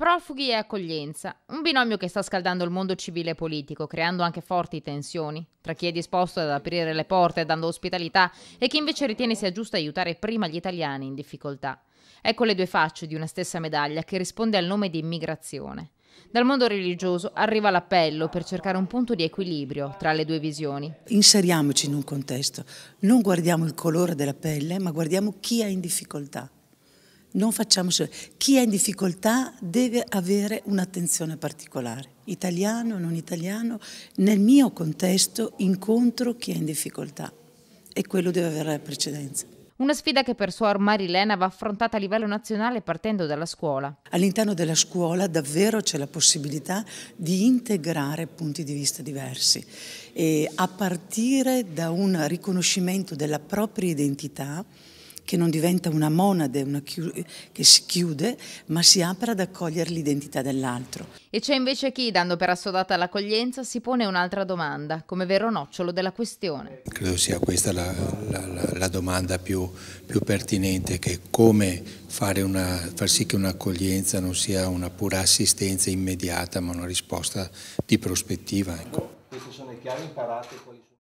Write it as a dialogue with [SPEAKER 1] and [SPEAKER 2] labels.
[SPEAKER 1] Profughi e accoglienza, un binomio che sta scaldando il mondo civile e politico, creando anche forti tensioni tra chi è disposto ad aprire le porte dando ospitalità e chi invece ritiene sia giusto aiutare prima gli italiani in difficoltà. Ecco le due facce di una stessa medaglia che risponde al nome di immigrazione. Dal mondo religioso arriva l'appello per cercare un punto di equilibrio tra le due visioni.
[SPEAKER 2] Inseriamoci in un contesto, non guardiamo il colore della pelle, ma guardiamo chi è in difficoltà. Non facciamoci. Chi è in difficoltà deve avere un'attenzione particolare, italiano o non italiano. Nel mio contesto incontro chi è in difficoltà e quello deve avere la precedenza.
[SPEAKER 1] Una sfida che per Suor Marilena va affrontata a livello nazionale partendo dalla scuola.
[SPEAKER 2] All'interno della scuola davvero c'è la possibilità di integrare punti di vista diversi e a partire da un riconoscimento della propria identità che non diventa una monade una che si chiude, ma si apre ad accogliere l'identità dell'altro.
[SPEAKER 1] E c'è invece chi, dando per assodata l'accoglienza, si pone un'altra domanda, come vero nocciolo della questione.
[SPEAKER 3] Credo sia questa la, la, la domanda più, più, pertinente, che come una, far sì che un'accoglienza non sia una pura assistenza immediata, ma una risposta di prospettiva. Ecco. Queste sono le chiavi imparate.